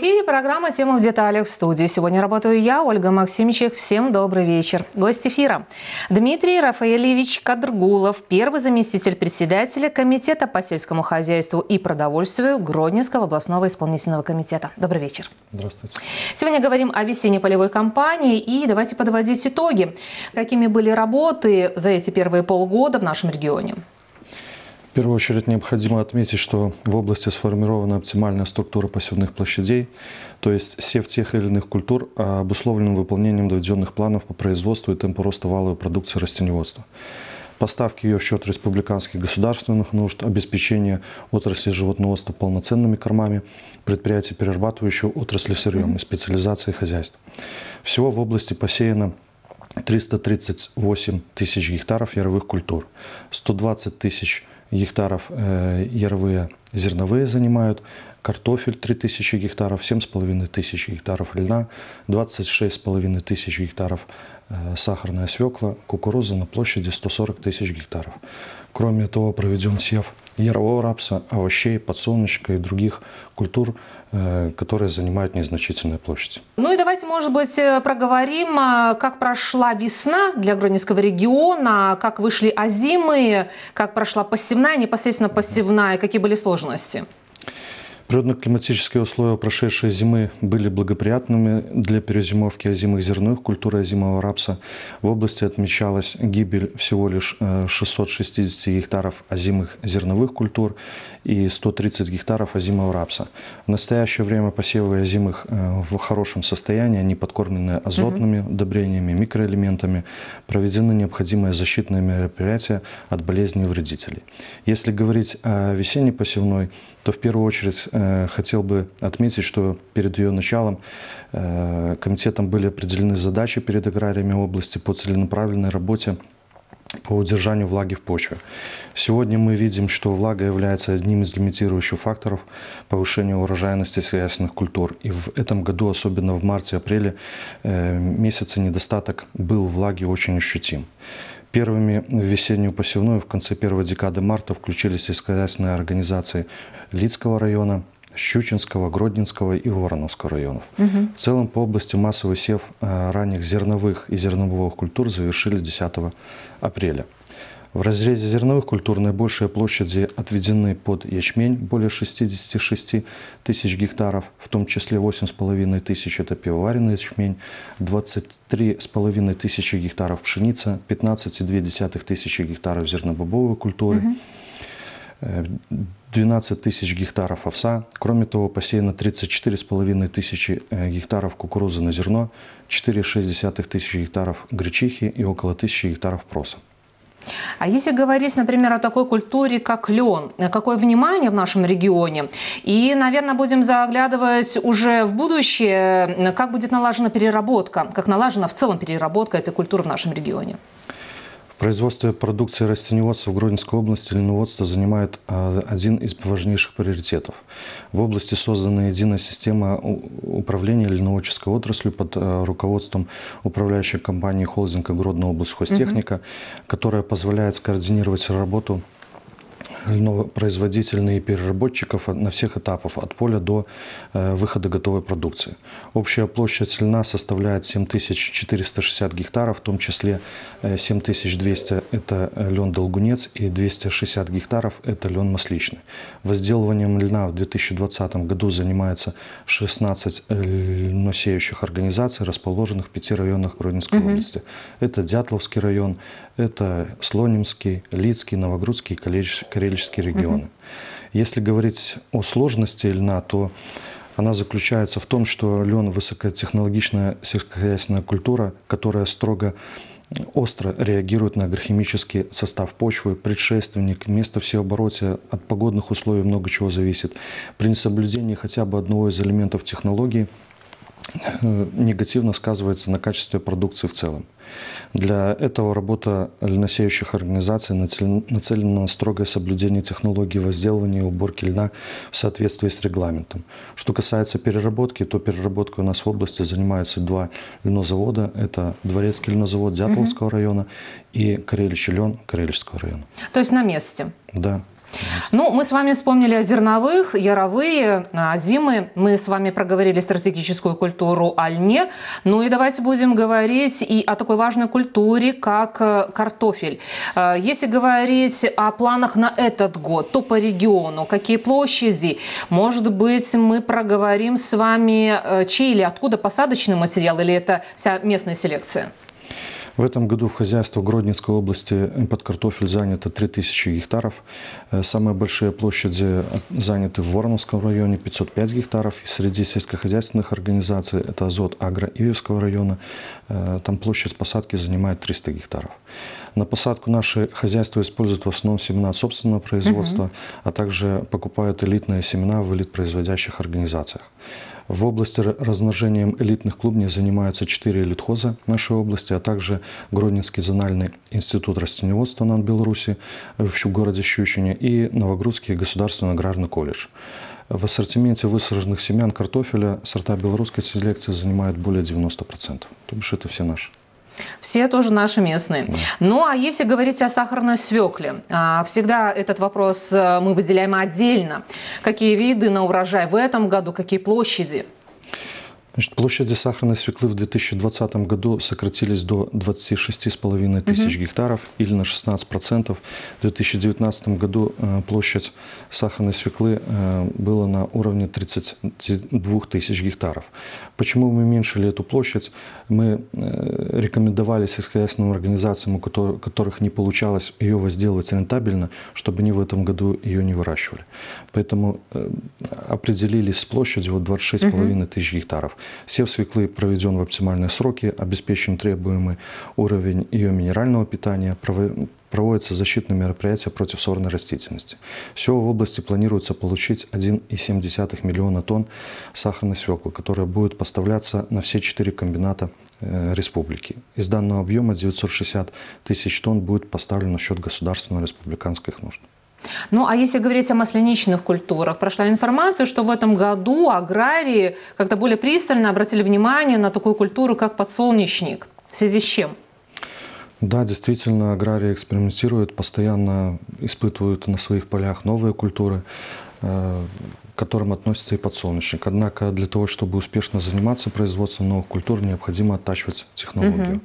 эфире программа «Тема в деталях» в студии. Сегодня работаю я, Ольга Максимчик. Всем добрый вечер. Гость эфира. Дмитрий Рафаэльевич Кадргулов, первый заместитель председателя Комитета по сельскому хозяйству и продовольствию Гродненского областного исполнительного комитета. Добрый вечер. Здравствуйте. Сегодня говорим о весенней полевой кампании и давайте подводить итоги. Какими были работы за эти первые полгода в нашем регионе? В первую очередь необходимо отметить, что в области сформирована оптимальная структура посевных площадей, то есть сев тех или иных культур а обусловлен выполнением доведенных планов по производству и темпу роста валовой продукции растеневодства поставки ее в счет республиканских государственных нужд, обеспечение отрасли животноводства полноценными кормами, предприятий, перерабатывающих отрасли сырьем и специализации хозяйств. Всего в области посеяно 338 тысяч гектаров яровых культур, 120 тысяч гектаров э, яровые зерновые занимают, картофель 3000 гектаров, 7,5 тысяч гектаров льна, 26,5 тысяч гектаров э, сахарная свекла, кукуруза на площади 140 тысяч гектаров. Кроме того, проведен сев ярового рапса, овощей, подсолнечника и других культур, э, которые занимают незначительные площади. Ну и давайте, может быть, э, проговорим, а, как прошла весна для гродненского региона, как вышли озимы, как прошла посевная, непосредственно посевная, какие были сложности? Природно-климатические условия прошедшей зимы были благоприятными для перезимовки озимых зерновых культуры озимого рапса. В области отмечалась гибель всего лишь 660 э, гектаров озимых зерновых культур и 130 гектаров озимого рапса. В настоящее время посевы озимых э, в хорошем состоянии, они подкормлены азотными удобрениями, микроэлементами, проведены необходимые защитные мероприятия от болезней вредителей. Если говорить о весенней посевной, то в первую очередь э, Э, хотел бы отметить, что перед ее началом э, комитетом были определены задачи перед аграриями области по целенаправленной работе по удержанию влаги в почве. Сегодня мы видим, что влага является одним из лимитирующих факторов повышения урожайности сельскохозяйственных культур. И в этом году, особенно в марте-апреле э, месяце, недостаток был влаги очень ощутим. Первыми в весеннюю посевную в конце первой декады марта включились сельскохозяйственные организации Лидского района, Щучинского, Гродненского и Вороновского районов. Угу. В целом по области массовый сев э, ранних зерновых и зерновых культур завершили 10 апреля. В разрезе зерновых культур наибольшие площади отведены под ячмень, более 66 тысяч гектаров, в том числе 8,5 тысяч – это пивоваренный ячмень, 23,5 тысячи гектаров пшеница, 15,2 тысячи гектаров зернобобовой культуры. Угу. 12 тысяч гектаров овса. Кроме того, посеяно 34,5 тысячи э, гектаров кукурузы на зерно, 4,6 тысячи гектаров гречихи и около тысячи гектаров проса. А если говорить, например, о такой культуре, как лен, э, какое внимание в нашем регионе? И, наверное, будем заглядывать уже в будущее, э, как будет налажена переработка, как налажена в целом переработка этой культуры в нашем регионе. Производство продукции растеневодства в гродненской области леноводство занимает а, один из важнейших приоритетов. В области создана единая система управления леноводческой отраслью под а, руководством управляющей компании холдинга «Гродная область Хостехника угу. которая позволяет скоординировать работу производителей и переработчиков на всех этапах, от поля до э, выхода готовой продукции. Общая площадь льна составляет 7460 гектаров, в том числе 7200 э, – это э, лен долгунец и 260 гектаров – это лен масличный. Возделыванием льна в 2020 году занимается 16 льносеющих организаций, расположенных в пяти районах Гродненской угу. области. Это Дятловский район, это Слонимский, Лицкий, Новогрудский и Карельский Карельские регионы. Угу. Если говорить о сложности льна, то она заключается в том, что лен – высокотехнологичная сельскохозяйственная культура, которая строго остро реагирует на агрохимический состав почвы, предшественник, место всеоборотия, от погодных условий много чего зависит. При несоблюдении хотя бы одного из элементов технологии – Э, негативно сказывается на качестве продукции в целом. Для этого работа льносеющих организаций нацелена на строгое соблюдение технологии возделывания и уборки льна в соответствии с регламентом. Что касается переработки, то переработкой у нас в области занимаются два льнозавода. Это Дворецкий льнозавод Дятловского угу. района и Карелище лен Карельского района. То есть на месте? Да. Ну, мы с вами вспомнили о зерновых, яровые, а, зимы. Мы с вами проговорили стратегическую культуру альне. Ну и давайте будем говорить и о такой важной культуре, как э, картофель. А, если говорить о планах на этот год, то по региону, какие площади, может быть, мы проговорим с вами э, чей или откуда посадочный материал или это вся местная селекция? В этом году в хозяйство Гродненской области под картофель занято 3000 гектаров. Э, Самые большие площади э, заняты в Вороновском районе 505 гектаров. И среди сельскохозяйственных организаций это Азот Агро-Ивевского района. Э, там площадь посадки занимает 300 гектаров. На посадку наши хозяйства используют в основном семена собственного производства, угу. а также покупают элитные семена в элит производящих организациях. В области размножением элитных клубней занимаются четыре элитхоза нашей области, а также Гродненский зональный институт растеневодства на Беларуси э, в городе Щучине и Новогрудский государственный аграрный колледж. В ассортименте высаженных семян картофеля сорта белорусской селекции занимают более 90%. То бишь это все наши. Все тоже наши местные. Ну, а если говорить о сахарной свекле, а, всегда этот вопрос э, мы выделяем отдельно. Какие виды на урожай в этом году, какие площади? Значит, площади сахарной свеклы в 2020 году сократились до 26,5 тысяч угу. гектаров или на 16%. В 2019 году э, площадь сахарной свеклы э, была на уровне 32 тысяч гектаров. Почему мы уменьшили эту площадь? Мы э, рекомендовали сельскохозяйственным организациям, у которых не получалось ее возделывать рентабельно, чтобы они в этом году ее не выращивали. Поэтому определились с площадью 26,5 угу. тысяч гектаров. Сев свеклы проведен в оптимальные сроки, обеспечен требуемый уровень ее минерального питания, проводятся защитные мероприятия против сорной растительности. Всего в области планируется получить 1,7 миллиона тонн сахарной свеклы, которая будет поставляться на все четыре комбината э, республики. Из данного объема 960 тысяч тонн будет поставлено на счет государственного республиканских нужд. Ну, а если говорить о масляничных культурах, прошла информация, что в этом году аграрии как-то более пристально обратили внимание на такую культуру, как подсолнечник. В связи с чем? Да, действительно, аграрии экспериментируют, постоянно испытывают на своих полях новые культуры к э, которым относится и подсолнечник. Однако для того, чтобы успешно заниматься производством новых культур, необходимо оттачивать технологию. Угу.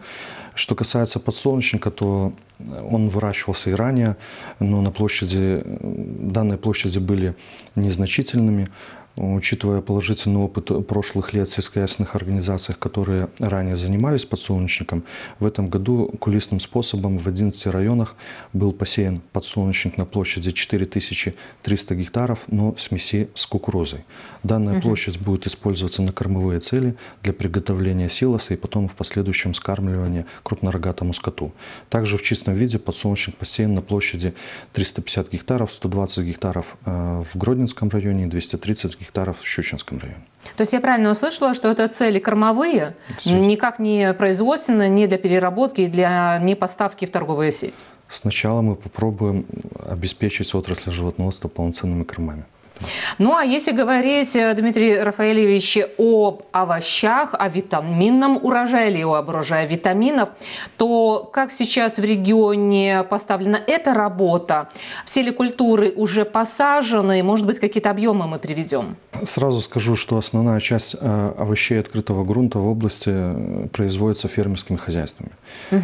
Что касается подсолнечника, то э, он выращивался и ранее, но на площади, э, данные площади были незначительными учитывая положительный опыт прошлых лет в сельскохозяйственных организациях, которые ранее занимались подсолнечником, в этом году кулисным способом в 11 районах был посеян подсолнечник на площади 4300 гектаров, но в смеси с кукурузой. Данная угу. площадь будет использоваться на кормовые цели для приготовления силоса и потом в последующем скармливания крупнорогатому скоту. Также в чистом виде подсолнечник посеян на площади 350 гектаров, 120 гектаров э, в Гродненском районе и 230 гектаров гектаров в Щучинском районе. То есть я правильно услышала, что это цели кормовые, Цель. никак не производственные, не для переработки, для не поставки в торговые сети? Сначала мы попробуем обеспечить отрасль животноводства полноценными кормами. Ну а если говорить, э, Дмитрий Рафаэльевич, об овощах, о витаминном урожае или о урожае витаминов, то как сейчас в регионе поставлена эта работа? Все ли культуры уже посажены? Может быть, какие-то объемы мы приведем? Сразу скажу, что основная часть э, овощей открытого грунта в области э, производится фермерскими хозяйствами. Угу.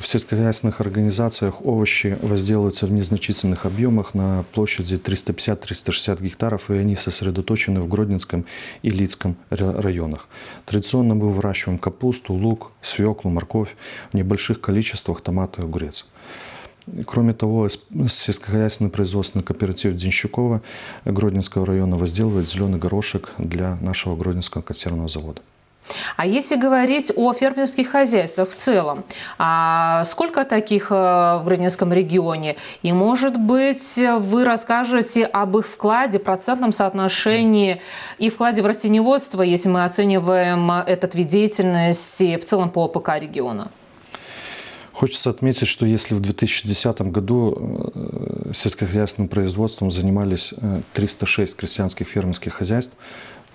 В сельскохозяйственных организациях овощи возделываются в незначительных объемах на площади 350-360 гектаров гектаров, и они сосредоточены в Гродненском и Лицком районах. Традиционно мы выращиваем капусту, лук, свеклу, морковь, в небольших количествах томаты, огурец. Кроме того, сельскохозяйственный производственный кооператив Денщикова Гродненского района возделывает зеленый горошек для нашего Гродненского консервного завода. А если говорить о фермерских хозяйствах в целом, а сколько таких э, в Гродненском регионе? И, может быть, вы расскажете об их вкладе, процентном соотношении и вкладе в растеневодство, если мы оцениваем э, этот вид деятельности в целом по ОПК региона? Хочется отметить, что если в 2010 году э, сельскохозяйственным производством занимались 306 крестьянских фермерских хозяйств,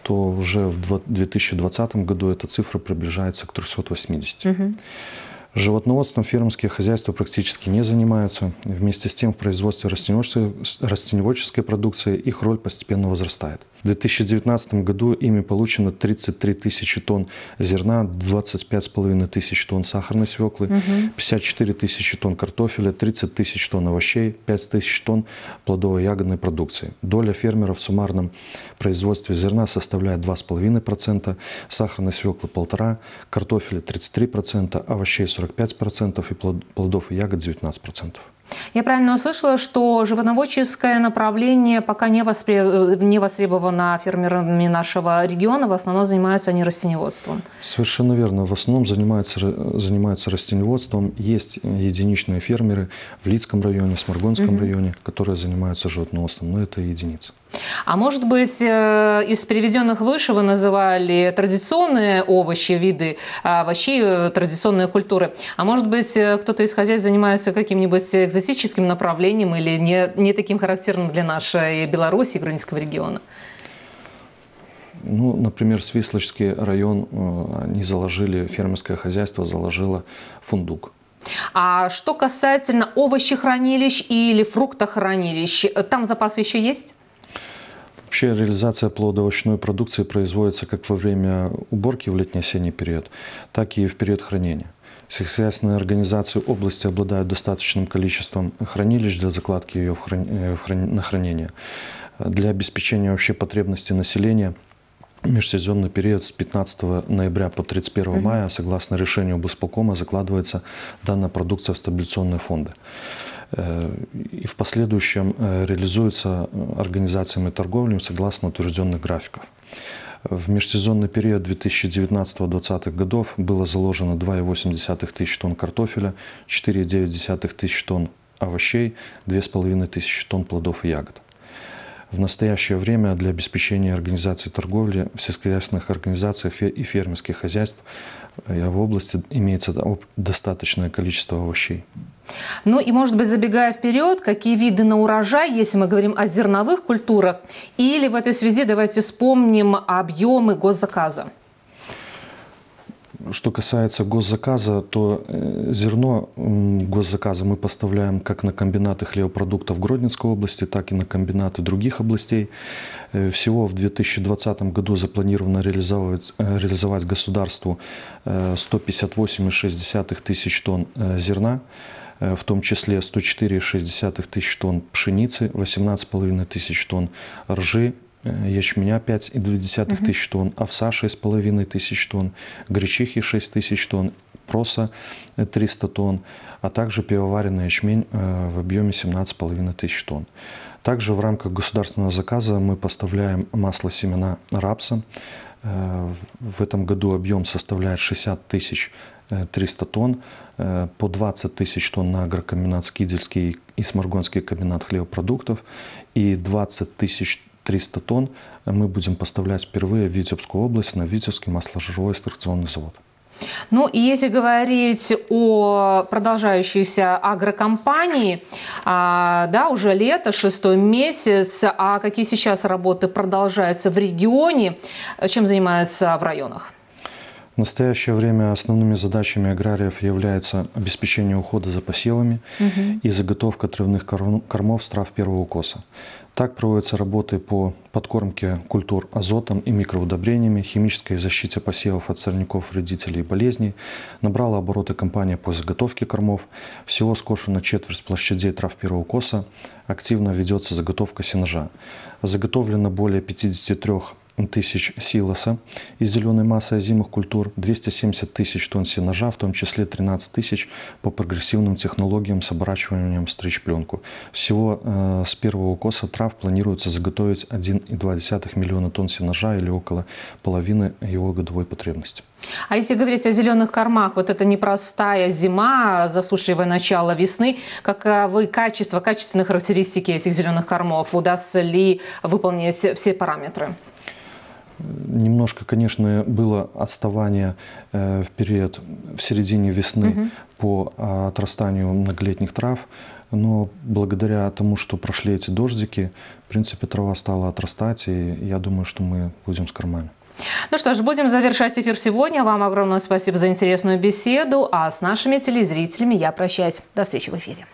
что уже в 2020 году эта цифра приближается к 380. Угу. Животноводством фермерские хозяйства практически не занимаются. Вместе с тем в производстве растеневодческой, растеневодческой продукции их роль постепенно возрастает. В 2019 году ими получено 33 тысячи тонн зерна, 25,5 тысяч тонн сахарной свеклы, 54 тысячи тонн картофеля, 30 тысяч тонн овощей, 5 тысяч тонн плодово-ягодной продукции. Доля фермеров в суммарном производстве зерна составляет 2,5%, сахарной свеклы 1,5%, картофеля 33%, овощей 45% и плодов и ягод 19%. Я правильно услышала, что животноводческое направление пока не, воспре... Э, не востребовано фермерами нашего региона, в основном занимаются они растеневодством. Совершенно верно. В основном занимаются, э, занимаются растеневодством. Есть э, единичные фермеры в Лидском районе, в Сморгонском угу. районе, которые занимаются животноводством, но это единицы. А может быть, э, из приведенных выше вы называли традиционные овощи, виды а, овощей, э, традиционные культуры. А может быть, э, кто-то из хозяев занимается каким-нибудь экзотическим направлением или не, не таким характерным для нашей Беларуси, Грунинского региона? Ну, например, Свислочский район, они заложили, фермерское хозяйство заложило фундук. А что касательно овощехранилищ или фруктохранилищ, там запасы еще есть? Вообще реализация плодово плодоовощной продукции производится как во время уборки в летний-осенний период, так и в период хранения. Сельскохозяйственные организации области обладают достаточным количеством хранилищ для закладки ее в хран... Э, в хран... на хранение. Для обеспечения вообще потребностей населения межсезонный период с 15 ноября по 31 мая, согласно решению Госполкома, закладывается данная продукция в стабилизационные фонды. Э, и в последующем э, реализуется э, организациями торговли согласно утвержденных графиков. В межсезонный период 2019-2020 годов было заложено 2,8 тысяч тонн картофеля, 4,9 тысяч тонн овощей, 2,5 тысячи тонн плодов и ягод в настоящее время для обеспечения организации торговли в сельскохозяйственных организациях и фермерских хозяйств э, в области имеется достаточное количество овощей. Ну и, может быть, забегая вперед, какие виды на урожай, если мы говорим о зерновых культурах, или в этой связи давайте вспомним объемы госзаказа? Что касается госзаказа, то э, зерно госзаказа мы поставляем как на комбинаты хлебопродуктов Гродненской области, так и на комбинаты других областей. Э, всего в 2020 году запланировано реализовать, э, реализовать государству 158,6 тысяч тонн зерна в том числе 104,6 тысяч тонн пшеницы, 18,5 тысяч тонн ржи, Э, ячменя 5,2 угу. тысяч тонн, овса 6,5 тысяч тонн, гречихи 6 тысяч тонн, проса 300 э, тонн, а также пивоваренный ячмень э, в объеме 17,5 тысяч тонн. Также в рамках государственного заказа мы поставляем масло семена рапса. В этом году объем составляет 60 тысяч 300 тонн, по 20 тысяч тонн на агрокомбинат Скидельский и Сморгонский комбинат хлебопродуктов и 20 тысяч 300 тонн мы будем поставлять впервые в Витебскую область на Витебский масложировой экстракционный завод. Ну и если говорить о продолжающейся агрокомпании, а, да, уже лето, шестой месяц, а какие сейчас работы продолжаются в регионе, чем занимаются в районах? В настоящее время основными задачами аграриев является обеспечение ухода за посевами угу. и заготовка травных кормов с трав первого укоса. Так проводятся работы по подкормке культур азотом и микроудобрениями, химической защите посевов от сорняков, вредителей и болезней. Набрала обороты компания по заготовке кормов. Всего скошена четверть площадей трав первого коса. Активно ведется заготовка сенажа. Заготовлено более 53 тысяч силоса из зеленой массы озимых культур, 270 тысяч тонн сенажа, в том числе 13 тысяч по прогрессивным технологиям с оборачиванием в пленку. Всего э, с первого укоса трав планируется заготовить 1,2 миллиона тонн сенажа или около половины его годовой потребности. А если говорить о зеленых кормах, вот это непростая зима, засушливое начало весны, каковы качества, качественные характеристики этих зеленых кормов? Удастся ли выполнить все параметры? Немножко, конечно, было отставание э, в период в середине весны угу. по отрастанию многолетних трав, но благодаря тому, что прошли эти дождики, в принципе, трава стала отрастать, и я думаю, что мы будем с кормами. Ну что ж, будем завершать эфир сегодня. Вам огромное спасибо за интересную беседу, а с нашими телезрителями я прощаюсь. До встречи в эфире.